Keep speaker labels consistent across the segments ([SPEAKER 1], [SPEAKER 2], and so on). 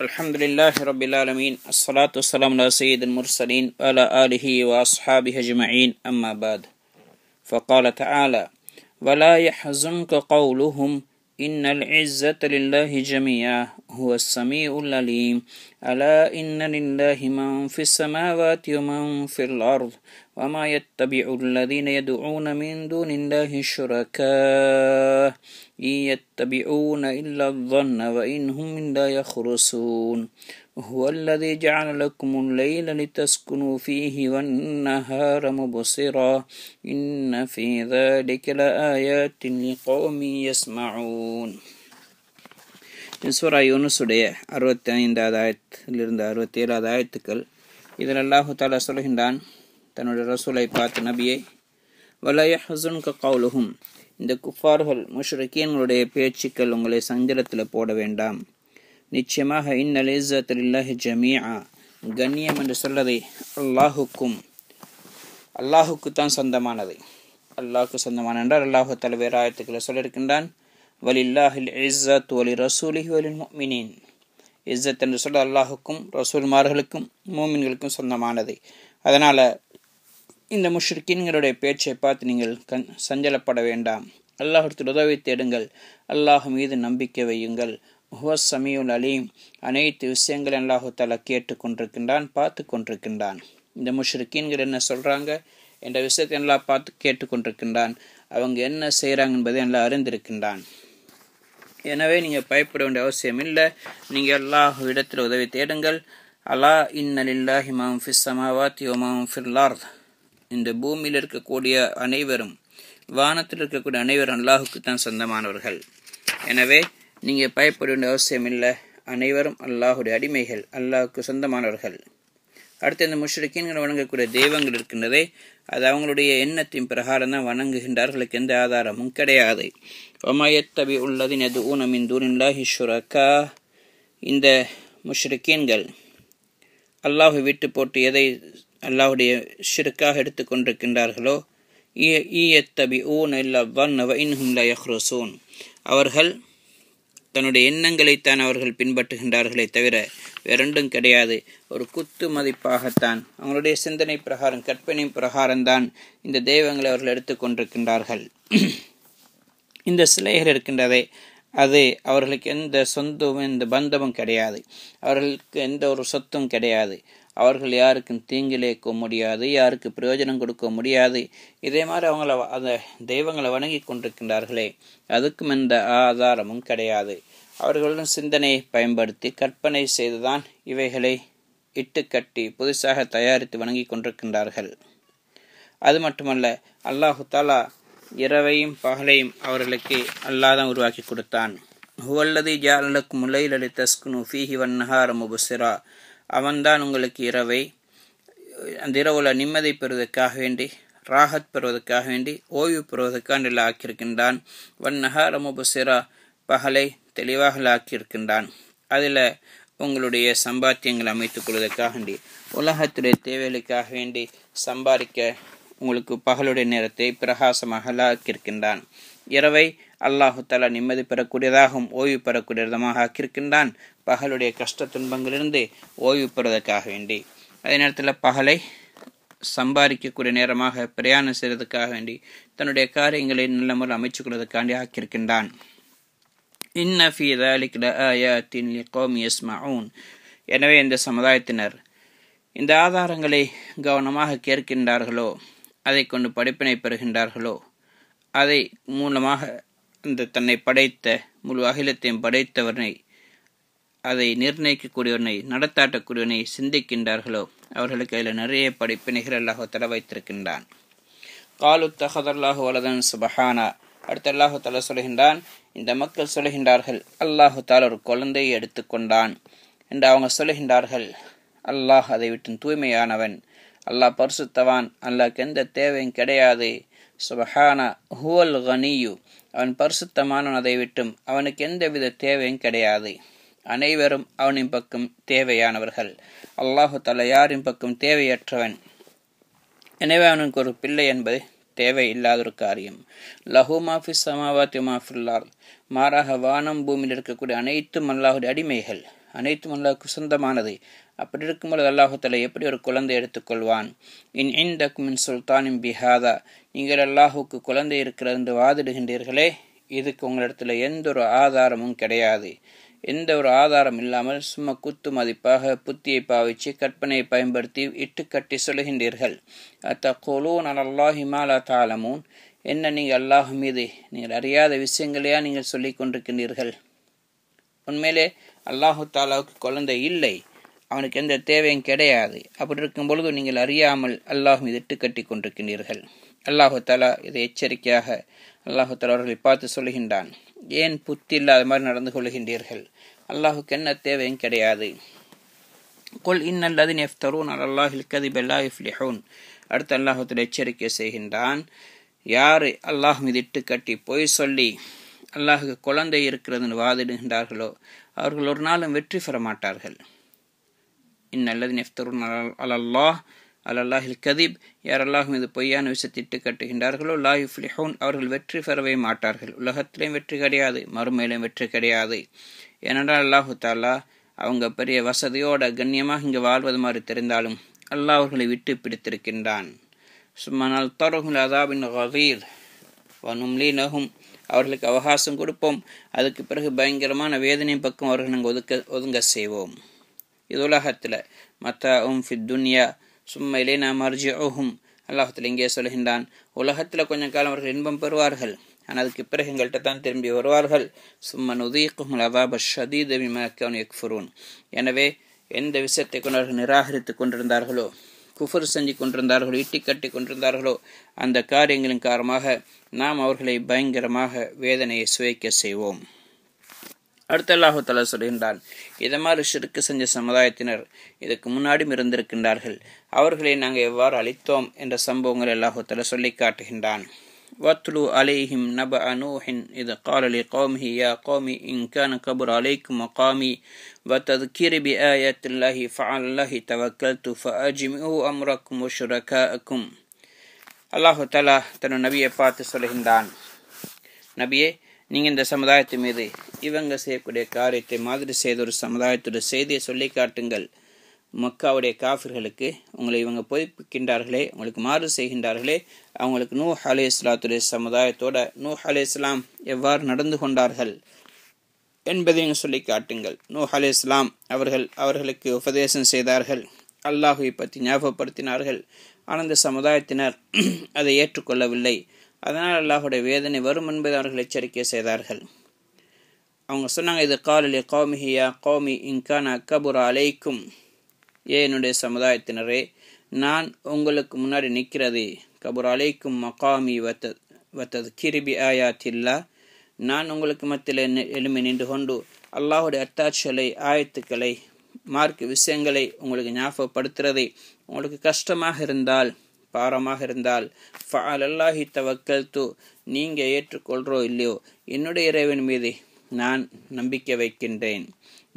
[SPEAKER 1] الحمد لله رب العالمين الصلاة والسلام على سيد المرسلين وعلى آله وأصحابه أجمعين أما بعد فقال تعالى ولا يحزنك قولهم إن العزة لله جميعا هو السميع العليم ألا إن لله من في السماوات ومن في الأرض وما يتبع الذين يدعون من دون الله الشركاء إن يتبعون إلا الظن وإن هم لا يخرصون هو الذي جعل لكم الليل لتسكنوا فيه والنهار مبصرا إن في ذلك لآيات لقوم يسمعون சூரா யூனுஸுடைய அறுபத்தி ஐந்தாவது ஆயிரத்திலிருந்து அறுபத்தி ஏழாவது ஆயிரத்துக்கள் இதில் அல்லாஹு தாலா சொல்கின்றான் தன்னுடைய ரசூலை பார்த்து நபியை வலய ஹசுன்க கவுலுகும் இந்த குஃபார்கள் முஷ்ரக்கீன்களுடைய பேச்சுக்கள் உங்களை சஞ்சலத்தில் போட வேண்டாம் நிச்சயமாக இன்னல் ஜமியா கண்ணியம் என்று சொல்வதை அல்லாஹுக்கும் அல்லாஹுக்கு தான் சொந்தமானது அல்லாஹுக்கு சொந்தமான என்றால் அல்லாஹு தலைவர் வேறு ஆயத்துக்களை சொல்லியிருக்கின்றான் வலில்லாஹில் இஸ்ஸத் வலி ரசூலிஹி வலில் மோமினின் இஸ்ஸத் என்று சொல்ல அல்லாஹுக்கும் ரசூல்மார்களுக்கும் மோமின்களுக்கும் சொந்தமானது அதனால் இந்த முஷ்ரிக்கின்களுடைய பேச்சை பார்த்து நீங்கள் கண் சஞ்சலப்பட வேண்டாம் அல்லாஹிடத்தில் உதவி தேடுங்கள் அல்லாஹ் மீது நம்பிக்கை வையுங்கள் ஹுவஸ் சமியுல் அலீம் அனைத்து விஷயங்கள் அல்லாஹு தாலா கேட்டு கொண்டிருக்கின்றான் பார்த்து கொண்டிருக்கின்றான் இந்த முஷ்ரிக்கீன்கள் என்ன சொல்கிறாங்க என்ற விஷயத்தை எல்லாம் பார்த்து கேட்டு கொண்டிருக்கின்றான் அவங்க என்ன செய்கிறாங்க என்பதை எல்லாம் அறிந்திருக்கின்றான் எனவே நீங்கள் பயப்பட வேண்டிய அவசியம் இல்லை நீங்கள் அல்லாஹ் இடத்தில் உதவி தேடுங்கள் அலா இன்னலில்லாஹிமாம் மாம் ஃபிஸ் சமாவாத் யோ மாம் இந்த பூமியில் இருக்கக்கூடிய அனைவரும் வானத்தில் இருக்கக்கூடிய அனைவரும் அல்லாஹுக்கு தான் சொந்தமானவர்கள் எனவே நீங்கள் பயப்பட வேண்டிய அவசியம் இல்லை அனைவரும் அல்லாஹுடைய அடிமைகள் அல்லாஹுக்கு சொந்தமானவர்கள் அடுத்து இந்த முஷ்ரிக்கீன்கள் வணங்கக்கூடிய தெய்வங்கள் இருக்கின்றதே அது அவங்களுடைய எண்ணத்தின் பிரகாரம் தான் வணங்குகின்றார்களுக்கு எந்த ஆதாரமும் கிடையாது ஒமயத்தபி உள்ளதின் எது ஊனமின் தூரின்லாஹி ஷுரக்கா இந்த முஷ்ரிக்கீன்கள் அல்லாஹு விட்டு போட்டு எதை அல்லாஹுடைய ஷிருக்காக எடுத்துக்கொண்டிருக்கின்றார்களோ ஈயத்தபி ஊன் இல்லவன் நவ இன்ஹும் லயஹ்ரோசோன் அவர்கள் தன்னுடைய எண்ணங்களைத்தான் அவர்கள் பின்பற்றுகின்றார்களே தவிர வேறொன்றும் கிடையாது ஒரு குத்து மதிப்பாகத்தான் அவங்களுடைய சிந்தனை பிரகாரம் கற்பனை பிரகாரம்தான் இந்த தெய்வங்களை அவர்கள் எடுத்துக்கொண்டிருக்கின்றார்கள் இந்த சிலைகள் இருக்கின்றதை அது அவர்களுக்கு எந்த சொந்தமும் எந்த பந்தமும் கிடையாது அவர்களுக்கு எந்த ஒரு சொத்தும் கிடையாது அவர்கள் யாருக்கும் தீங்கிழைக்க முடியாது யாருக்கு பிரயோஜனம் கொடுக்க முடியாது இதே மாதிரி அவங்கள அந்த தெய்வங்களை வணங்கி கொண்டிருக்கின்றார்களே அதுக்கும் எந்த ஆதாரமும் கிடையாது அவர்களுடன் சிந்தனையை பயன்படுத்தி கற்பனை செய்துதான் இவைகளை இட்டு கட்டி புதுசாக தயாரித்து வணங்கி கொண்டிருக்கின்றார்கள் அது மட்டுமல்ல அல்லாஹு தாலா இரவையும் பகலையும் அவர்களுக்கு அல்லாதான் உருவாக்கி கொடுத்தான் ஹுவல்லதி ஜாலலுக்கு முல்லைலி தஸ்குனு ஃபீஹி வன்னஹார முபுசிரா அவன்தான் உங்களுக்கு இரவை அந்த இரவில் நிம்மதி பெறுவதற்காக வேண்டி ராகத் பெறுவதற்காக வேண்டி ஓய்வு பெறுவதற்காக ஆக்கியிருக்கின்றான் வன் பகலை தெளிவாக ஆக்கியிருக்கின்றான் அதில் உங்களுடைய சம்பாத்தியங்கள் அமைத்துக் கொள்வதற்காக வேண்டி உலகத்துடைய தேவைகளுக்காக வேண்டி சம்பாதிக்க உங்களுக்கு பகலுடைய நேரத்தை பிரகாசமாக ஆக்கியிருக்கின்றான் இரவை அல்லாஹு தலா நிம்மதி பெறக்கூடியதாகவும் ஓய்வு பெறக்கூடியதுமாக ஆக்கியிருக்கின்றான் பகலுடைய கஷ்ட துன்பங்களிலிருந்து ஓய்வு பெறுவதற்காக வேண்டி அதே நேரத்தில் பகலை சம்பாதிக்கக்கூடிய நேரமாக பிரயாணம் செய்வதற்காக வேண்டி தன்னுடைய காரியங்களை நல்ல முறை அமைச்சு கொள்வதற்காண்டி ஆக்கியிருக்கின்றான் இன்ன ஃபி தாலிக் லஆயாத்தின் எனவே இந்த சமுதாயத்தினர் இந்த ஆதாரங்களை கவனமாக கேட்கின்றார்களோ அதை கொண்டு படிப்பினை பெறுகின்றார்களோ அதை மூலமாக அந்த தன்னை படைத்த முழு அகிலத்தையும் படைத்தவனை அதை நிர்ணயிக்கக்கூடியவனை நடத்தாட்டக்கூடியவனை சிந்திக்கின்றார்களோ அவர்களுக்கு அதில் நிறைய படைப்பினைகள் அல்லாஹோ தர வைத்திருக்கின்றான் காலு தஹதல்லாஹு வலதன் சுபஹானா அடுத்து அல்லாஹு தலா சொல்கின்றான் இந்த மக்கள் சொல்கின்றார்கள் அல்லாஹு தால் ஒரு குழந்தையை எடுத்துக்கொண்டான் என்று அவங்க சொல்கின்றார்கள் அல்லாஹ் அதை விட்டு தூய்மையானவன் அல்லாஹ் பரிசுத்தவான் அல்லாஹ்க்கு எந்த தேவையும் கிடையாது சுபஹானா ஹுவல் கனியு அவன் பரிசுத்தமானவன் அதை விட்டும் அவனுக்கு எந்தவித தேவையும் கிடையாது அனைவரும் அவனின் பக்கம் தேவையானவர்கள் அல்லாஹு தலை யாரின் பக்கம் தேவையற்றவன் எனவே அவனுக்கு ஒரு பிள்ளை என்பது தேவை இல்லாத ஒரு காரியம் லஹு மாஃபி சமாவாத்தி மாஃபில்லார் மாறாக வானம் பூமியில் இருக்கக்கூடிய அனைத்தும் அல்லாஹுடைய அடிமைகள் அனைத்தும் அல்லாஹுக்கு சொந்தமானது அப்படி இருக்கும்போது அல்லாஹு தலை எப்படி ஒரு குழந்தை எடுத்துக்கொள்வான் இன் இன் தக்மின் சுல்தானின் பிஹாதா நீங்கள் அல்லாஹுக்கு குழந்தை இருக்கிறது என்று வாதிடுகின்றீர்களே இதுக்கு உங்களிடத்தில் எந்த ஒரு ஆதாரமும் கிடையாது எந்த ஒரு ஆதாரம் இல்லாமல் சும்மா குத்து மதிப்பாக புத்தியை பாவிச்சு கற்பனையை பயன்படுத்தி இட்டுக்கட்டி சொல்லுகின்றீர்கள் அத்த கொலூன் அல்லாஹி மாலா தாலமூன் என்ன நீங்கள் அல்லாஹ் மீது நீங்கள் அறியாத விஷயங்களையா நீங்கள் சொல்லி கொண்டிருக்கின்றீர்கள் உண்மையிலே அல்லாஹு தாலாவுக்கு குழந்தை இல்லை அவனுக்கு எந்த தேவையும் கிடையாது அப்படி இருக்கும் பொழுது நீங்கள் அறியாமல் அல்லாஹ் மீது இட்டு கட்டி கொண்டிருக்கின்றீர்கள் அல்லாஹு தலா இதை எச்சரிக்கையாக அல்லாஹு தலா அவர்களை பார்த்து சொல்லுகின்றான் ஏன் புத்தி இல்லாத மாதிரி நடந்து கொள்கின்றீர்கள் அல்லாஹுக்கு என்ன தேவையும் கிடையாது கொல் இன்னல்லது நெஃப்தரூன் அல்லாஹில் கதிபெல்லா இஃப்லிஹூன் அடுத்து அல்லாஹுத்தல் எச்சரிக்கை செய்கின்றான் யார் அல்லாஹ் மீதிட்டு கட்டி பொய் சொல்லி அல்லாஹுக்கு குழந்தை இருக்கிறதுன்னு வாதிடுகின்றார்களோ அவர்கள் ஒரு நாளும் வெற்றி பெற மாட்டார்கள் இன்னல்லது நெஃப்தரூன் அல்லாஹ் அல் அல்லாஹில் கதீப் யார் அல்லாஹ் மீது பொய்யான விஷயத்திட்டு கட்டுகின்றார்களோ லா லிஹோன் அவர்கள் வெற்றி பெறவே மாட்டார்கள் உலகத்திலையும் வெற்றி கிடையாது மறுமையிலும் வெற்றி கிடையாது ஏனென்றால் அல்லாஹு தாலா அவங்க பெரிய வசதியோட கண்ணியமாக இங்கு வாழ்வது மாதிரி தெரிந்தாலும் அல்லாஹ் அவர்களை விட்டு பிடித்திருக்கின்றான் சும்மனால் தருகுல் அதாபின் வனும்லி நகும் அவர்களுக்கு அவகாசம் கொடுப்போம் அதுக்கு பிறகு பயங்கரமான வேதனை பக்கம் அவர்கள் நாங்கள் ஒதுக்க ஒதுங்க செய்வோம் இது உலகத்தில் மத்தா உம் ஃபித் துன்யா சும்மா நாம் மர்ஜி ஓஹும் அல்லாஹத்தில் இங்கே சொல்கின்றான் உலகத்தில் கொஞ்ச காலம் அவர்கள் இன்பம் பெறுவார்கள் ஆனால் அதுக்கு பிறகு எங்கள்கிட்ட தான் திரும்பி வருவார்கள் சும்மன் உதயக்கும் அவாப ஷதீத விமாக்கவன் எக்ஃபுரூன் எனவே எந்த விஷயத்தை கொண்டு அவர்கள் நிராகரித்து கொண்டிருந்தார்களோ குஃபர் செஞ்சு கொண்டிருந்தார்களோ இட்டி கட்டி கொண்டிருந்தார்களோ அந்த காரியங்களின் காரணமாக நாம் அவர்களை பயங்கரமாக வேதனையை சுவைக்க செய்வோம் அடுத்த அல்லாஹு தலா சொல்கின்றான் இதை மாதிரி ஷிருக்கு செஞ்ச சமுதாயத்தினர் இதுக்கு முன்னாடியும் இருந்திருக்கின்றார்கள் அவர்களை நாங்கள் எவ்வாறு அளித்தோம் என்ற சம்பவங்கள் அல்லாஹு தலா சொல்லி காட்டுகின்றான் நப عليهم இது نوح إذ قال لقومه يا قوم إن كان كبر عليكم مقامي وتذكير بآيات الله فعلى الله توكلت فأجمعوا أمركم وشركاءكم அல்லாஹு தலா தன் நபியை பார்த்து சொல்கின்றான் நபியே நீங்கள் இந்த சமுதாயத்து மீது இவங்க செய்யக்கூடிய காரியத்தை மாதிரி செய்த ஒரு சமுதாயத்தோட செய்தியை சொல்லி காட்டுங்கள் மக்காவுடைய காஃபிர்களுக்கு உங்களை இவங்க பொய்ப்பிக்கின்றார்களே உங்களுக்கு மாறு செய்கின்றார்களே அவங்களுக்கு நூ அலே இஸ்லாத்துடைய சமுதாயத்தோட நூ அலே இஸ்லாம் எவ்வாறு நடந்து கொண்டார்கள் என்பதை நீங்கள் சொல்லி காட்டுங்கள் நூ அலே இஸ்லாம் அவர்கள் அவர்களுக்கு உபதேசம் செய்தார்கள் அல்லாஹுவை பற்றி ஞாபகப்படுத்தினார்கள் ஆனால் இந்த சமுதாயத்தினர் அதை ஏற்றுக்கொள்ளவில்லை அதனால் அல்லாஹுடைய வேதனை வரும் என்பதை அவர்கள் எச்சரிக்கை செய்தார்கள் அவங்க சொன்னாங்க இது காலலி கோமிஹியா கோமி இன்கானா அக்கபுர் அலைக்கும் ஏ என்னுடைய சமுதாயத்தினரே நான் உங்களுக்கு முன்னாடி நிற்கிறது கபுர் அலைக்கும் மகாமி வத்த வத்தது கிரிபி ஆயாத்தில்லா நான் உங்களுக்கு மத்தியில் எளிமை நின்று கொண்டு அல்லாஹுடைய அத்தாட்சிகளை ஆயத்துக்களை மார்க் விஷயங்களை உங்களுக்கு ஞாபகப்படுத்துறதை உங்களுக்கு கஷ்டமாக இருந்தால் பாரமாக இருந்தால் ஃபஅலல்லாஹி தவக்கல் து நீங்கள் ஏற்றுக்கொள்றோ இல்லையோ என்னுடைய இறைவன் மீது நான் நம்பிக்கை வைக்கின்றேன்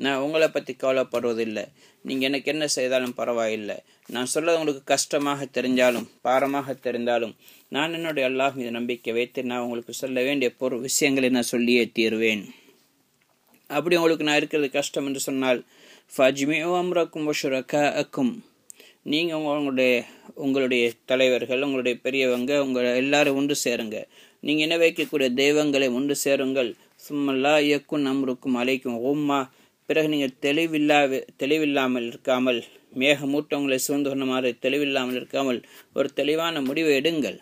[SPEAKER 1] நான் உங்களை பற்றி கவலைப்படுவதில்லை நீங்கள் எனக்கு என்ன செய்தாலும் பரவாயில்லை நான் சொல்ல உங்களுக்கு கஷ்டமாக தெரிஞ்சாலும் பாரமாக தெரிந்தாலும் நான் என்னுடைய அல்லாஹ் மீது நம்பிக்கை வைத்து நான் உங்களுக்கு சொல்ல வேண்டிய பொருள் விஷயங்களை நான் சொல்லியே தீர்வேன் அப்படி உங்களுக்கு நான் இருக்கிறது கஷ்டம் என்று சொன்னால் ஃபஜ்மி அம்ரக்கும் ஒஷுரக்கும் நீங்கள் உங்களுடைய உங்களுடைய தலைவர்கள் உங்களுடைய பெரியவங்க உங்கள் எல்லாரும் ஒன்று சேருங்க நீங்கள் என்ன வைக்கக்கூடிய தெய்வங்களை ஒன்று சேருங்கள் சும்மல்லா இயக்கும் நம்ருக்கும் அழைக்கும் ஓம்மா பிறகு நீங்கள் தெளிவில்லா தெளிவில்லாமல் இருக்காமல் மேகமூட்டவங்களை சூழ்ந்து கொண்ட மாதிரி தெளிவில்லாமல் இருக்காமல் ஒரு தெளிவான முடிவை எடுங்கள்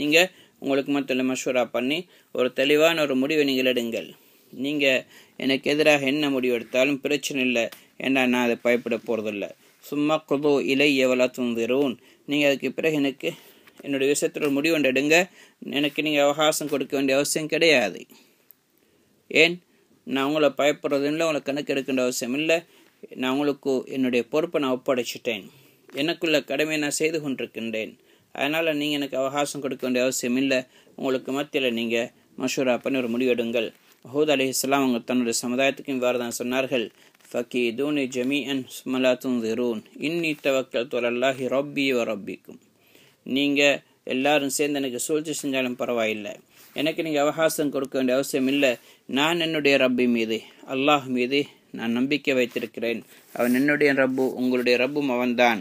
[SPEAKER 1] நீங்கள் உங்களுக்கு மட்டும் மஷூரா பண்ணி ஒரு தெளிவான ஒரு முடிவை நீங்கள் எடுங்கள் நீங்கள் எனக்கு எதிராக என்ன முடிவு எடுத்தாலும் பிரச்சனை இல்லை ஏன்னா நான் அதை பயப்பட போகிறதில்லை சும்மா குது இலை எவ்வளோ துந்திரூன் நீங்கள் அதுக்கு பிறகு எனக்கு என்னுடைய விஷயத்தில் ஒரு முடிவு ஒன்று எடுங்க எனக்கு நீங்கள் அவகாசம் கொடுக்க வேண்டிய அவசியம் கிடையாது ஏன் நான் உங்களை பயப்படுறது இல்லை உங்களை கணக்கு எடுக்கின்ற அவசியம் இல்லை நான் உங்களுக்கு என்னுடைய பொறுப்பை நான் ஒப்படைச்சிட்டேன் எனக்குள்ள கடமையை நான் செய்து கொண்டிருக்கின்றேன் அதனால் நீங்கள் எனக்கு அவகாசம் கொடுக்க வேண்டிய அவசியம் இல்லை உங்களுக்கு மத்தியில் நீங்கள் மஷூரா பண்ணி ஒரு முடிவெடுங்கள் மஹூத் அலி இஸ்லாம் அவங்க தன்னுடைய சமுதாயத்துக்கும் இவ்வாறு தான் சொன்னார்கள் فكيدوني جميعا ثم لا تنظرون إني توكلت على الله ربي ரப்பிக்கும் நீங்கள் எல்லாரும் சேர்ந்து எனக்கு சூழ்ச்சி செஞ்சாலும் பரவாயில்லை எனக்கு நீங்கள் அவகாசம் கொடுக்க வேண்டிய அவசியம் இல்லை நான் என்னுடைய ரப்பி மீது அல்லாஹ் மீது நான் நம்பிக்கை வைத்திருக்கிறேன் அவன் என்னுடைய ரப்பு உங்களுடைய ரப்பும் அவன்தான்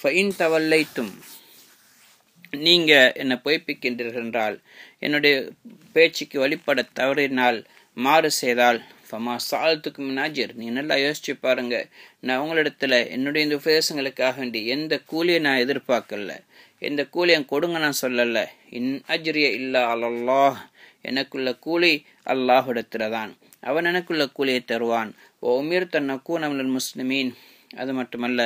[SPEAKER 1] ஃபைன் தவல்லைத்தும் நீங்கள் என்னை பொய்ப்பிக்கின்றீர்கள் என்றால் என்னுடைய பேச்சுக்கு வழிபட தவறினால் மாறு செய்தால் ஃபமா சால்த்துக்கு முனாஜர் நீங்கள் நல்லா யோசிச்சு பாருங்கள் நான் உங்களிடத்தில் என்னுடைய இந்த உபதேசங்களுக்காக வேண்டி எந்த கூலியை நான் எதிர்பார்க்கல எந்த கூலியை கொடுங்க நான் சொல்லலை இன் அஜ்ரிய இல்லா அல்லல்லா எனக்குள்ள கூலி அல்லாஹுடத்தில் தான் அவன் எனக்குள்ள கூலியை தருவான் ஓமீர் உமீர் தன் முஸ்லிமீன் அது மட்டுமல்ல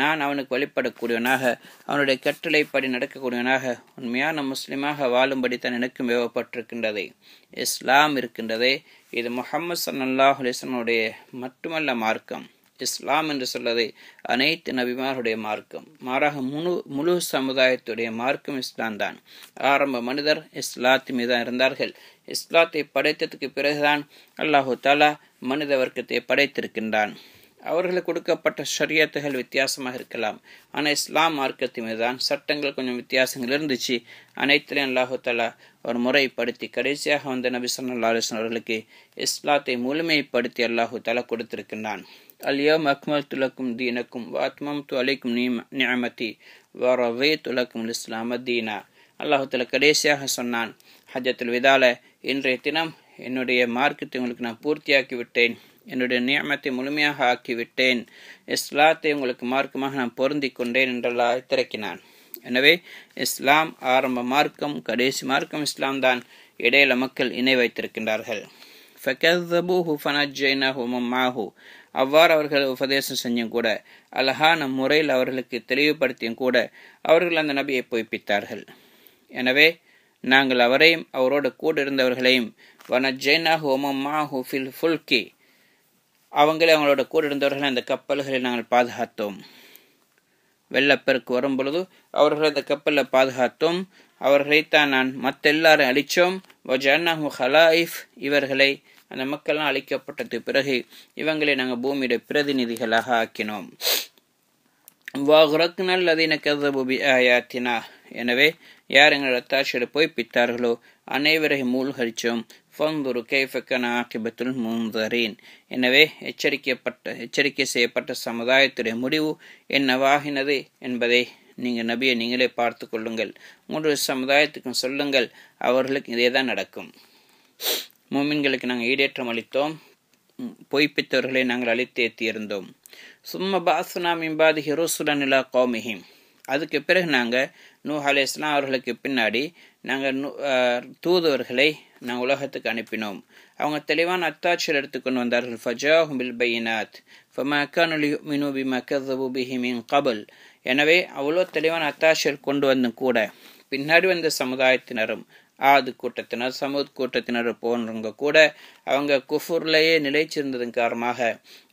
[SPEAKER 1] நான் அவனுக்கு வழிபடக்கூடியவனாக அவனுடைய கட்டளைப்படி நடக்கக்கூடியவனாக உண்மையான முஸ்லீமாக வாழும்படி தான் எனக்கும் ஏவப்பட்டிருக்கின்றதே இஸ்லாம் இருக்கின்றதே இது முகமது சல்லாஹ் அலிஸ்லனுடைய மட்டுமல்ல மார்க்கம் இஸ்லாம் என்று சொல்வது அனைத்து நபிமாருடைய மார்க்கம் மாறாக முழு முழு சமுதாயத்துடைய மார்க்கம் இஸ்லாம் தான் ஆரம்ப மனிதர் இஸ்லாத்தி மீதான் இருந்தார்கள் இஸ்லாத்தை படைத்ததுக்கு பிறகுதான் அல்லாஹு தாலா மனித வர்க்கத்தை படைத்திருக்கின்றான் அவர்களுக்கு கொடுக்கப்பட்ட ஷரியத்துகள் வித்தியாசமாக இருக்கலாம் ஆனால் இஸ்லாம் மார்க்கத்தின் மீது தான் சட்டங்கள் கொஞ்சம் வித்தியாசங்கள் இருந்துச்சு அனைத்திலையும் தலா அவர் முறைப்படுத்தி கடைசியாக வந்த நபி சல்லா அவர்களுக்கு இஸ்லாத்தை முழுமைப்படுத்தி அல்லாஹு தலா கொடுத்திருக்கின்றான் அல்யோம் அக்மல் துலக்கும் தீனக்கும் வாத்மம் து அலைக்கும் நியமதி வரவே துலக்கும் இஸ்லாம தீனா அல்லாஹுத்தல கடைசியாக சொன்னான் ஹஜத்துல் விதால இன்றைய தினம் என்னுடைய மார்க்கத்தை உங்களுக்கு நான் பூர்த்தியாக்கி விட்டேன் என்னுடைய நியமத்தை முழுமையாக ஆக்கிவிட்டேன் இஸ்லாத்தை உங்களுக்கு மார்க்கமாக நான் பொருந்தி கொண்டேன் என்றெல்லாம் திறக்கினான் எனவே இஸ்லாம் ஆரம்ப மார்க்கம் கடைசி மார்க்கம் இஸ்லாம் தான் இடையில மக்கள் இணை வைத்திருக்கின்றார்கள் அவ்வாறு அவர்கள் உபதேசம் செஞ்சும் கூட அழகான முறையில் அவர்களுக்கு தெளிவுபடுத்தியும் கூட அவர்கள் அந்த நபியை பொய்ப்பித்தார்கள் எனவே நாங்கள் அவரையும் அவரோடு கூட இருந்தவர்களையும் வனஜெய்னா மாஹு ஃபில் ஃபுல்கி அவங்களே அவங்களோட கூட இருந்தவர்கள் அந்த கப்பல்களை நாங்கள் பாதுகாத்தோம் வெள்ளப்பெருக்கு வரும்பொழுது அவர்களை அந்த கப்பலில் பாதுகாத்தோம் அவர்களைத்தான் நான் மற்ற எல்லாரும் அழித்தோம் ஹலாயிஃப் இவர்களை அந்த மக்கள்லாம் அழிக்கப்பட்டது பிறகு இவங்களை நாங்கள் பூமியுடைய பிரதிநிதிகளாக ஆக்கினோம் வாகுரக்னல் அதனை கதபுபி ஆயாத்தினா எனவே யார் எங்களை அத்தாட்சியோடு போய் பித்தார்களோ அனைவரை மூழ்கடித்தோம் ஃபந்துரு கேஃபக்கன ஆக்கிபத்துல் முன்தரீன் எனவே எச்சரிக்கப்பட்ட எச்சரிக்கை செய்யப்பட்ட சமுதாயத்துடைய முடிவு என்னவாகினது என்பதை நீங்கள் நபியை நீங்களே பார்த்து கொள்ளுங்கள் மூன்று சமுதாயத்துக்கும் சொல்லுங்கள் அவர்களுக்கு இதே தான் நடக்கும் மூமின்களுக்கு நாங்கள் ஈடேற்றம் அளித்தோம் பொய்ப்பித்தவர்களை நாங்கள் அழித்தேத்தியிருந்தோம் சும்ம பாசுனா இம்பாதிகி ருசுலன் இலா கோமிஹிம் அதுக்கு பிறகு நாங்கள் நூஹாலேஸ்லாம் அவர்களுக்கு பின்னாடி நாங்கள் தூதுவர்களை நான் உலகத்துக்கு அனுப்பினோம் அவங்க தெளிவான அத்தாட்சியில் எடுத்துக்கொண்டு வந்தார்கள் ஃபஜா ஹுமில் பையனாத் ஃபமாக்கானுலி மினு கபல் எனவே அவ்வளோ தெளிவான அத்தாட்சியர் கொண்டு வந்தும் கூட பின்னாடி வந்த சமுதாயத்தினரும் ஆது கூட்டத்தினர் சமூத் கூட்டத்தினர் போன்றவங்க கூட அவங்க குஃபூர்லேயே நிலைச்சிருந்ததன் காரணமாக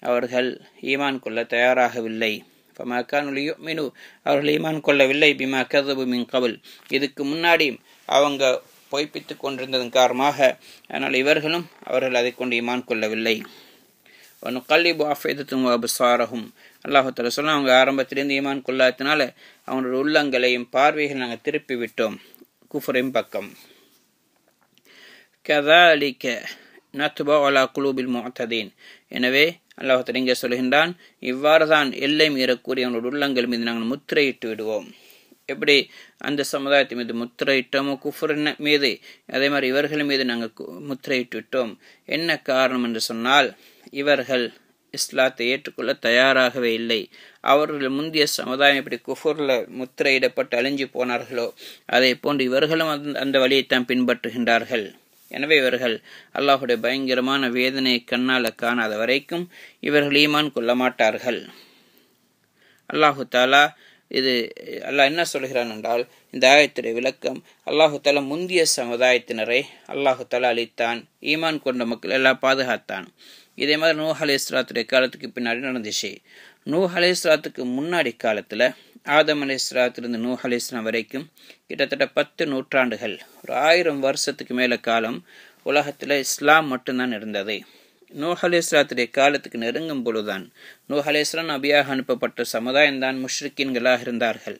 [SPEAKER 1] அவர்கள் ஈமான் கொள்ள தயாராகவில்லை இப்போ மக்கானுலியோ மினு அவர்கள் ஈமான் கொள்ளவில்லை பிமா கதபு மின் கபல் இதுக்கு முன்னாடி அவங்க பொய்ப்பித்துக் கொண்டிருந்ததன் காரணமாக ஆனால் இவர்களும் அவர்கள் அதை கொண்டு இமான் கொள்ளவில்லை கல்வி அஃபேதத்தும் அபுசாரகும் அல்லாஹத்தில் சொல்ல அவங்க ஆரம்பத்திலேருந்து ஈமான் கொள்ளாதனால அவனுடைய உள்ளங்களையும் பார்வைகள் நாங்கள் திருப்பி விட்டோம் குஃபரின் பக்கம் கதாலிக்க நத்துபா அலா குலூபில் முத்ததீன் எனவே அல்லாஹத்தில் இங்கே சொல்கின்றான் இவ்வாறு தான் எல்லை மீறக்கூடிய அவனுடைய உள்ளங்கள் மீது நாங்கள் முத்திரையிட்டு விடுவோம் எப்படி அந்த சமுதாயத்தின் மீது முத்திரையிட்டோமோ குஃபுரின் மீது அதே மாதிரி இவர்கள் மீது நாங்கள் முத்திரையிட்டு விட்டோம் என்ன காரணம் என்று சொன்னால் இவர்கள் இஸ்லாத்தை ஏற்றுக்கொள்ள தயாராகவே இல்லை அவர்கள் முந்தைய சமுதாயம் எப்படி குஃபூரில் முத்திரையிடப்பட்டு அழிஞ்சு போனார்களோ அதை போன்று இவர்களும் அந்த வழியைத்தான் பின்பற்றுகின்றார்கள் எனவே இவர்கள் அல்லாஹுடைய பயங்கரமான வேதனையை கண்ணால காணாத வரைக்கும் இவர்கள் ஈமான் கொள்ள மாட்டார்கள் அல்லாஹு தாலா இது அல்லாஹ் என்ன சொல்கிறான் என்றால் இந்த ஆயத்துடைய விளக்கம் அல்லாஹு தாலா முந்திய சமுதாயத்தினரை அல்லாஹு தாலா அளித்தான் ஈமான் கொண்ட மக்கள் எல்லாம் பாதுகாத்தான் இதே மாதிரி நூ அலி காலத்துக்கு பின்னாடி நடந்துச்சு நூ அலி இஸ்லாத்துக்கு முன்னாடி காலத்தில் ஆதம் அலி நூ நூஹ் வரைக்கும் கிட்டத்தட்ட பத்து நூற்றாண்டுகள் ஒரு ஆயிரம் வருஷத்துக்கு மேலே காலம் உலகத்தில் இஸ்லாம் மட்டும்தான் இருந்தது நூஹ் காலத்துக்கு நெருங்கும் பொழுதுதான் நூஹ் அலேஸ்லாம் நபியாக அனுப்பப்பட்ட சமுதாயம் தான் முஷ்ரிக்கின்களாக இருந்தார்கள்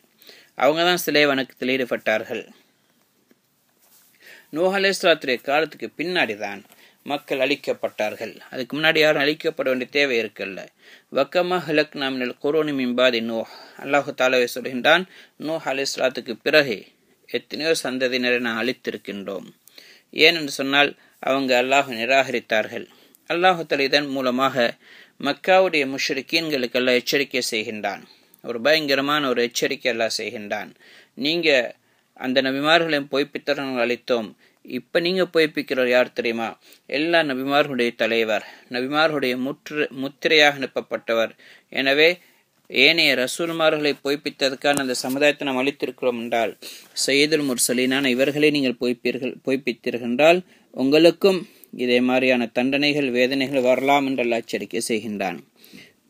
[SPEAKER 1] அவங்க தான் சிலை வணக்கத்தில் ஈடுபட்டார்கள் நூஹ் காலத்துக்கு பின்னாடி தான் மக்கள் அழிக்கப்பட்டார்கள் அதுக்கு முன்னாடி யாரும் அழிக்கப்பட வேண்டிய தேவை இருக்குல்ல வக்கமா ஹிலக் நாமினல் குரோனி மிம்பாதி நோ அல்லாஹு தாலாவை சொல்கின்றான் நோ அலிஸ்லாத்துக்கு பிறகு எத்தனையோ சந்ததியினரை நான் அழித்திருக்கின்றோம் ஏனென்று சொன்னால் அவங்க அல்லாஹ் நிராகரித்தார்கள் அல்லாஹுத்தல் இதன் மூலமாக மக்காவுடைய முஷ்ரிக்கீன்களுக்கெல்லாம் எச்சரிக்கை செய்கின்றான் ஒரு பயங்கரமான ஒரு எச்சரிக்கை எல்லாம் செய்கின்றான் நீங்கள் அந்த நபிமார்களையும் பொய்ப்பித்தரங்கள் அளித்தோம் இப்போ நீங்கள் பொய்ப்பிக்கிறவர் யார் தெரியுமா எல்லா நபிமார்களுடைய தலைவர் நபிமார்களுடைய முற்று முத்திரையாக அனுப்பப்பட்டவர் எனவே ஏனைய ரசூல்மார்களை பொய்ப்பித்ததற்கான அந்த சமுதாயத்தை நாம் அளித்திருக்கிறோம் என்றால் சையதுல் முர்சலீனான இவர்களை நீங்கள் பொய்ப்பீர்கள் பொய்ப்பித்தீர்கள் என்றால் உங்களுக்கும் இதே மாதிரியான தண்டனைகள் வேதனைகள் வரலாம் என்று அல்லா எச்சரிக்கை செய்கின்றான்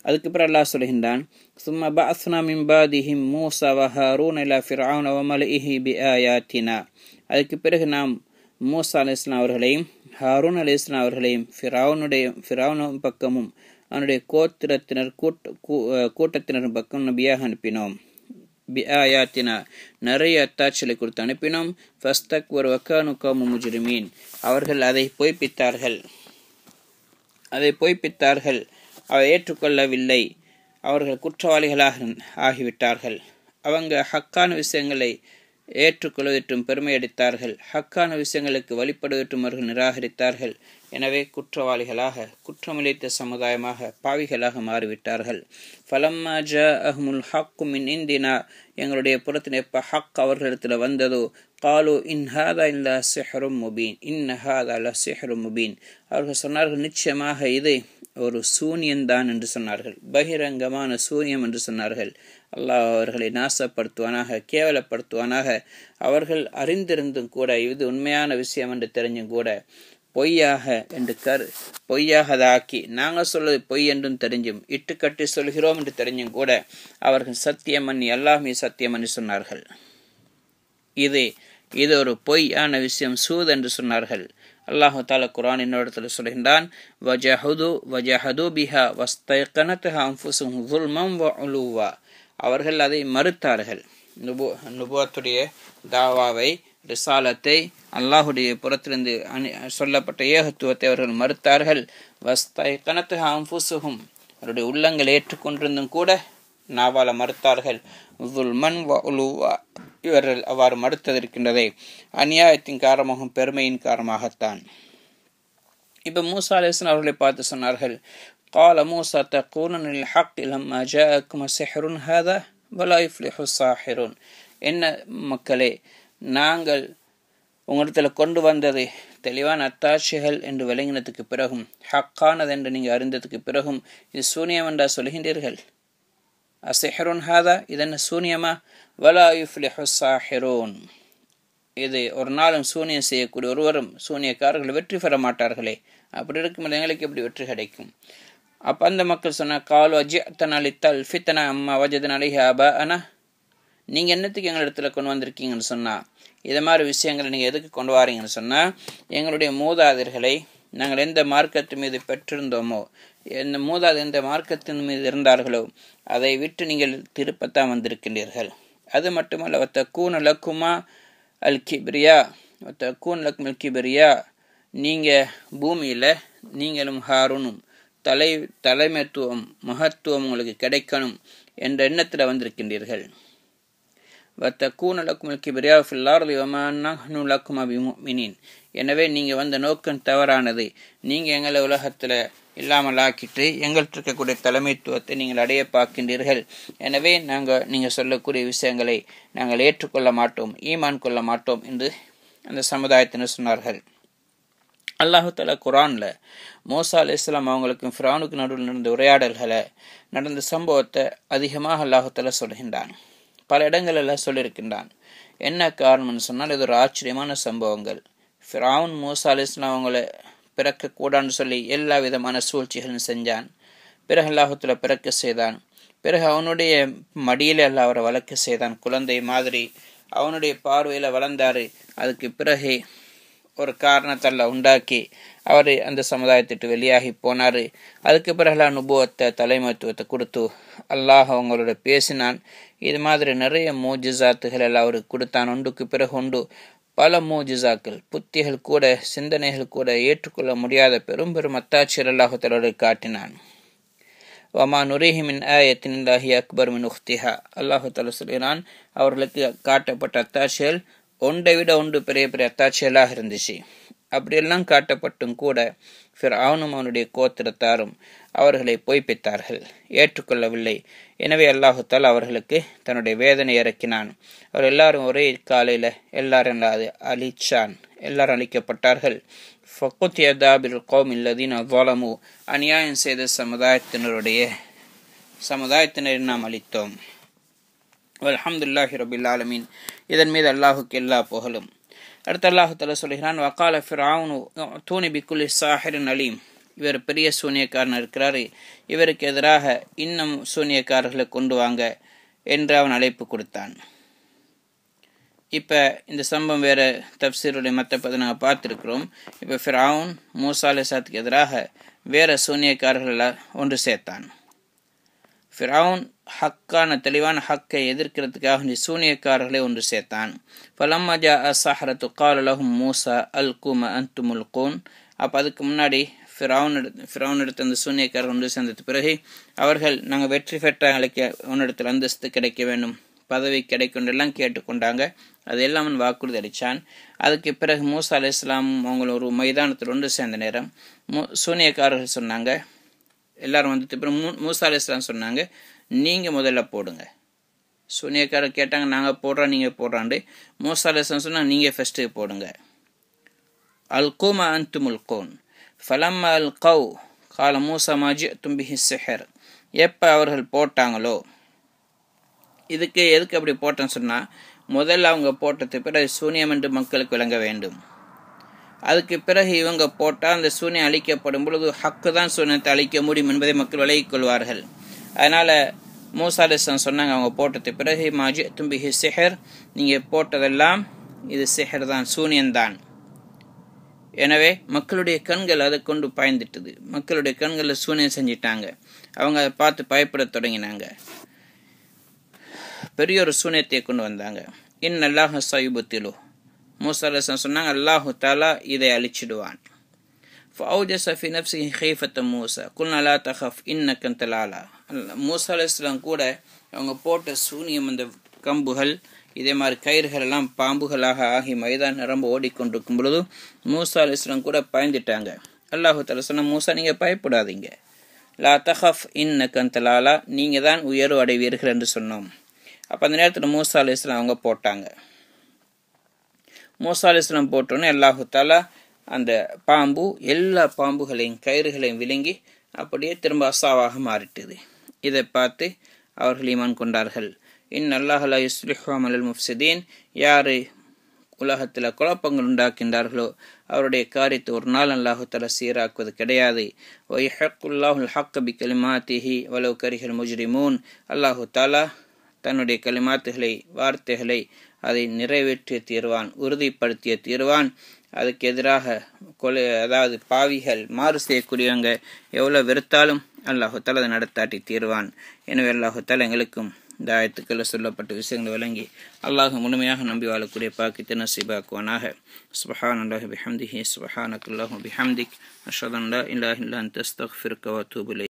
[SPEAKER 1] அதுக்கு பிறகு அல்லாஹ் சொல்கின்றான் சும்மா பாஸ்னா மிம்பாதிஹிம் மூசாவ ஹாரூன் அல்லா ஃபிரவுன் அவமல் இஹி பி ஆயாத்தினா அதுக்கு பிறகு நாம் மூசா அலி இஸ்லாம் அவர்களையும் ஹாரூன் அலி இஸ்லாம் அவர்களையும் ஃபிராவுனுடைய ஃபிராவுன் பக்கமும் அவனுடைய கோத்திரத்தினர் கூட்ட கூட்டத்தினரும் பக்கம் நபியாக அனுப்பினோம் பி ஆயாத்தினா நிறைய அத்தாட்சிகளை கொடுத்து அனுப்பினோம் ஃபஸ்தக் ஒரு வக்கானுக்காமு முஜிருமீன் அவர்கள் அதை பொய்ப்பித்தார்கள் அதை பொய்ப்பித்தார்கள் அவை ஏற்றுக்கொள்ளவில்லை அவர்கள் குற்றவாளிகளாக ஆகிவிட்டார்கள் அவங்க ஹக்கான விஷயங்களை ஏற்றுக்கொள்வதற்றும் பெருமை அடித்தார்கள் ஹக்கான விஷயங்களுக்கு வழிபடுவதற்றும் அவர்கள் நிராகரித்தார்கள் எனவே குற்றவாளிகளாக குற்றமளித்த சமுதாயமாக பாவிகளாக மாறிவிட்டார்கள் ஃபலம்மா ஜ அஹ்முல் ஹக்கும் இன் இந்தினா எங்களுடைய புறத்தின் எப்ப ஹக் அவர்களிடத்தில் வந்ததோ காலு இன்ஹாதா இல்லா சிஹரும் முபீன் ஹாதா அல்ல சிஹரும் முபீன் அவர்கள் சொன்னார்கள் நிச்சயமாக இது ஒரு சூன்யந்தான் என்று சொன்னார்கள் பகிரங்கமான சூன்யம் என்று சொன்னார்கள் அல்லாஹ் அவர்களை நாசப்படுத்துவானாக கேவலப்படுத்துவானாக அவர்கள் அறிந்திருந்தும் கூட இது உண்மையான விஷயம் என்று தெரிஞ்சும் கூட பொய்யாக என்று கர் பொய்யாக அதை ஆக்கி நாங்கள் சொல்வது பொய் என்றும் தெரிஞ்சும் இட்டுக்கட்டி சொல்கிறோம் என்று தெரிஞ்சும் கூட அவர்கள் சத்தியம் பண்ணி எல்லாமே சத்தியம் பண்ணி சொன்னார்கள் இது இது ஒரு பொய்யான விஷயம் சூது என்று சொன்னார்கள் அல்லாஹு தால குரான் என்னிடத்தில் சொல்கின்றான் வஜஹது வஜஹது பிஹா வஸ்தை அம்புசும் துல்மம் வ உலுவா அவர்கள் அதை மறுத்தார்கள் நுபு நுபுவத்துடைய தாவாவை ரிசாலத்தை அல்லாஹுடைய புறத்திலிருந்து அணி சொல்லப்பட்ட ஏகத்துவத்தை அவர்கள் மறுத்தார்கள் வஸ்தை கனத்து அம்புசுகும் அவருடைய உள்ளங்கள் ஏற்றுக்கொண்டிருந்தும் கூட நாவால மறுத்தார்கள் துல்மன் வ உலுவா இவர்கள் அவ்வாறு மறுத்ததற்கின்றதை அநியாயத்தின் காரணமாகவும் பெருமையின் காரணமாகத்தான் இப்போ மூசா அலிஸ்லாம் அவர்களை பார்த்து சொன்னார்கள் قال موسى تقولون الحق لما جاءكم سحر هذا ولا يفلح الساحرون என்ன மக்களே நாங்கள் உங்களிடத்தில் கொண்டு வந்தது தெளிவான அத்தாட்சிகள் என்று விளங்கினதுக்கு பிறகும் ஹக்கானது என்று நீங்கள் அறிந்ததுக்கு பிறகும் இது சூனியம் என்றா சொல்கின்றீர்கள் அசிஹரோன் ஹாதா இது என்ன சூனியமா வலா யுஃப்லிஹு சாஹிரோன் இது ஒரு நாளும் சூனியம் செய்யக்கூடிய ஒருவரும் சூனியக்காரர்கள் வெற்றி பெற மாட்டார்களே அப்படி இருக்கும் எங்களுக்கு எப்படி வெற்றி கிடைக்கும் அப்போ அந்த மக்கள் சொன்னால் காலோ அஜித்தனா லித்தல் ஃபித்தனா அம்மா வஜதன் அலிஹ அபா அண்ணா நீங்கள் என்னத்துக்கு எங்கள் இடத்துல கொண்டு வந்திருக்கீங்கன்னு சொன்னால் இதை மாதிரி விஷயங்களை நீங்கள் எதுக்கு கொண்டு வரீங்கன்னு சொன்னால் எங்களுடைய மூதாதையர்களை நாங்கள் எந்த மார்க்கத்து மீது பெற்றிருந்தோமோ என் மூதாது எந்த மார்க்கத்தின் மீது இருந்தார்களோ அதை விட்டு நீங்கள் திருப்பத்தான் வந்திருக்கின்றீர்கள் அது மட்டுமல்ல ஒத்த கூன் லக்குமா அல் கிபிரியா ஒத்த கூன் லக்கும் அல் கிபிரியா நீங்கள் பூமியில் நீங்களும் ஹாரூனும் தலை தலைமைத்துவம் மகத்துவம் உங்களுக்கு கிடைக்கணும் என்ற எண்ணத்தில் வந்திருக்கின்றீர்கள் வத்த கூன் லக்கும் அல் கிபிரியா ஃபில்லார் லக்குமா பிமினின் எனவே நீங்கள் வந்த நோக்கம் தவறானது நீங்கள் எங்களை உலகத்தில் இல்லாமல் ஆக்கிட்டு எங்கள்கிட்ட இருக்கக்கூடிய தலைமைத்துவத்தை நீங்கள் அடைய பார்க்கின்றீர்கள் எனவே நாங்கள் நீங்கள் சொல்லக்கூடிய விஷயங்களை நாங்கள் ஏற்றுக்கொள்ள மாட்டோம் ஈமான் கொள்ள மாட்டோம் என்று அந்த சமுதாயத்தினர் சொன்னார்கள் அல்லாஹு குரானில் மோசா அலி இஸ்லாம் அவங்களுக்கும் ஃபிரானுக்கு நடுவில் நடந்த உரையாடல்களை நடந்த சம்பவத்தை அதிகமாக அல்லாஹு சொல்கின்றான் பல இடங்களெல்லாம் சொல்லியிருக்கின்றான் என்ன காரணம்னு சொன்னால் இது ஒரு ஆச்சரியமான சம்பவங்கள் ஃபிராவுன் மூசா அலிஸ்லாம் அவங்கள கூடான்னு சொல்லி எல்லா விதமான சூழ்ச்சிகளும் செஞ்சான் பிறகு அல்லாஹத்தில் பிறக்க செய்தான் பிறகு அவனுடைய மடியில் எல்லாம் அவரை வளர்க்க செய்தான் குழந்தை மாதிரி அவனுடைய பார்வையில் வளர்ந்தார் அதுக்கு பிறகு ஒரு காரணத்தல்ல உண்டாக்கி அவர் அந்த சமுதாயத்திட்டு வெளியாகி போனார் அதுக்கு பிறகுலாம் நுபுவத்தை தலைமத்துவத்தை கொடுத்து அல்லாஹ் அவங்களோட பேசினான் இது மாதிரி நிறைய மூஜிசாத்துகள் எல்லாம் அவருக்கு கொடுத்தான் ஒன்றுக்கு பிறகு உண்டு பல மூஜிசாக்கள் புத்திகள் கூட சிந்தனைகள் கூட ஏற்றுக்கொள்ள முடியாத பெரும் பெரும் அத்தாட்சியர் அல்லாஹத்தலோடு காட்டினான் வமா நுரேஹிமின் ஆயத்தின் இல்லாஹி அக்பர் மின் உஹ்திஹா தல சொல்கிறான் அவர்களுக்கு காட்டப்பட்ட அத்தாட்சியல் ஒன்றை விட ஒன்று பெரிய பெரிய அத்தாட்சியலாக இருந்துச்சு அப்படியெல்லாம் காட்டப்பட்டும் கூட ஃபிர் அவனும் அவனுடைய கோத்திரத்தாரும் அவர்களை பொய்ப்பித்தார்கள் ஏற்றுக்கொள்ளவில்லை எனவே அல்லாஹுத்தால் அவர்களுக்கு தன்னுடைய வேதனை இறக்கினான் அவர் எல்லாரும் ஒரே காலையில் எல்லாரும் அலிச்சான் எல்லாரும் அழிக்கப்பட்டார்கள் ஃபக்குத் கோம் இல்லதீன் அவ்வாலமு அநியாயம் செய்த சமுதாயத்தினருடைய சமுதாயத்தினரை நாம் அளித்தோம் அலமதுல்லாஹி ரபில் ஆலமீன் இதன் மீது அல்லாஹுக்கு எல்லா புகழும் அடுத்த அல்லாஹால சொல்கிறான் வக்கால ஃபிராவுனு தூணி பிக்குலி சாஹிரன் அலீம் இவர் பெரிய சூனியக்காரன் இருக்கிறார் இவருக்கு எதிராக இன்னும் சூனியக்காரர்களை கொண்டு வாங்க என்று அவன் அழைப்பு கொடுத்தான் இப்போ இந்த சம்பவம் வேறு தப்சீருடைய மற்ற பதை நாங்கள் பார்த்துருக்குறோம் இப்போ ஃபிரவுன் ஆவுன் அலிசாத்துக்கு எதிராக வேறு சூனியக்காரர்களை ஒன்று சேர்த்தான் ஃபிரவுன் ஹக்கான தெளிவான ஹக்கை எதிர்க்கிறதுக்காக சூனியக்காரர்களை ஒன்று சேர்த்தான் பலம்மா ஜா அசஹரத்து காலலகும் மூசா அல் கும அன்து முல்கூன் அப்போ அதுக்கு முன்னாடி ஃபிரவுன் எடுத்து ஃபிரவுன் எடுத்த அந்த சூனியக்காரர் ஒன்று சேர்ந்தது பிறகு அவர்கள் நாங்கள் வெற்றி பெற்ற அழைக்க உன்னிடத்தில் அந்தஸ்து கிடைக்க வேண்டும் பதவி கிடைக்கும் எல்லாம் கேட்டுக்கொண்டாங்க அது அவன் வாக்குறுதி அளித்தான் அதுக்கு பிறகு மூசா அலி இஸ்லாம் அவங்கள ஒரு மைதானத்தில் ஒன்று சேர்ந்த நேரம் மூ சூனியக்காரர்கள் சொன்னாங்க எல்லாரும் வந்துட்டு அப்புறம் மூ மூசா அலிஸ்லாம் சொன்னாங்க நீங்கள் முதல்ல போடுங்க சூனியக்காரர் கேட்டாங்க நாங்கள் போடுறோம் நீங்கள் போடுறாண்டு மூசா அலிஸ்லாம் சொன்னாங்க நீங்கள் ஃபஸ்ட்டு போடுங்க அல்கோமா அன்துமுல் கோன் ஃபலம் அல் கவ் கால மூசா மாஜி தும்பிஹி செஹர் எப்போ அவர்கள் போட்டாங்களோ இதுக்கு எதுக்கு அப்படி போட்டேன்னு சொன்னால் முதல்ல அவங்க போட்டது பிறகு சூனியம் என்று மக்களுக்கு விளங்க வேண்டும் அதுக்கு பிறகு இவங்க போட்டால் அந்த சூனியம் அழிக்கப்படும் பொழுது ஹக்கு தான் சூனியத்தை அழிக்க முடியும் என்பதை மக்கள் விலகிக் கொள்வார்கள் அதனால் மூசாலிசன் சொன்னாங்க அவங்க போட்டது பிறகு மாஜி தும்பிஹி சிஹர் நீங்கள் போட்டதெல்லாம் இது சிஹர் தான் சூனியந்தான் எனவே மக்களுடைய கண்கள் அதை கொண்டு பாய்ந்துட்டது மக்களுடைய கண்களில் சூனியம் செஞ்சிட்டாங்க அவங்க அதை பார்த்து பயப்பட தொடங்கினாங்க பெரிய ஒரு சூனியத்தை கொண்டு வந்தாங்க இன் நல்லாக சாயுபத்திலோ மூசா அலிஸ்லாம் சொன்னாங்க அல்லாஹு தாலா இதை அழிச்சிடுவான் ஃபவுஜஸ் ஃபி நப்சி ஹெய்ஃபத்த மூசா குல் அலா தஹஃப் இன்னக்கன் தலாலா மூசா கூட அவங்க போட்ட சூனியம் அந்த கம்புகள் இதே மாதிரி கயிறுகள் எல்லாம் பாம்புகளாக ஆகி மைதான் நிரம்ப ஓடிக்கொண்டிருக்கும் பொழுது மூசா அலிஸ்லாம் கூட பயந்துட்டாங்க அல்லாஹு தலா சொன்ன மூசா நீங்கள் பயப்படாதீங்க லா தஹஃப் இன்னக்கன் தலாலா நீங்கள் தான் உயர்வு அடைவீர்கள் என்று சொன்னோம் அப்போ அந்த நேரத்தில் மூசா அலிஸ்லாம் அவங்க போட்டாங்க மோசாலிஸ்லம் அலிஸ்லாம் போட்டோன்னு அல்லாஹுத்தாலா அந்த பாம்பு எல்லா பாம்புகளையும் கயிறுகளையும் விழுங்கி அப்படியே திரும்ப அசாவாக மாறிட்டது இதை பார்த்து அவர்கள் ஈமான் கொண்டார்கள் இன் அல்லாஹலா யுஸ்லிஹாம் அல் முஃப்சிதீன் யார் உலகத்தில் குழப்பங்கள் உண்டாக்கின்றார்களோ அவருடைய காரியத்தை ஒரு நாள் அல்லாஹுத்தல சீராக்குவது கிடையாது ஒய் ஹக்குல்லாஹுல் ஹக்கபி கலிமாத்திஹி வலவு கரிகள் முஜ்ரிமூன் அல்லாஹு தாலா தன்னுடைய கலிமாத்துகளை வார்த்தைகளை அதை நிறைவேற்றிய தீர்வான் உறுதிப்படுத்திய தீர்வான் அதுக்கு எதிராக கொலை அதாவது பாவிகள் மாறு செய்யக்கூடியவங்க எவ்வளோ வெறுத்தாலும் அல்லாஹுத்தால் அதை நடத்தாட்டி தீர்வான் எனவே அல்லாஹுத்தால் எங்களுக்கும் இந்த ஆயத்துக்கள் சொல்லப்பட்ட விஷயங்களை விளங்கி அல்லாஹ் முழுமையாக நம்பி வாழக்கூடிய பாக்கித்து நசீபாக்குவானாக சுபஹான் அல்லாஹி பிஹம்திஹி சுபஹானக்குல்லாஹு பிஹம்திக் அஷதன்லா இல்லாஹில்லான் தஸ்தக் ஃபிர்கவா தூபுலை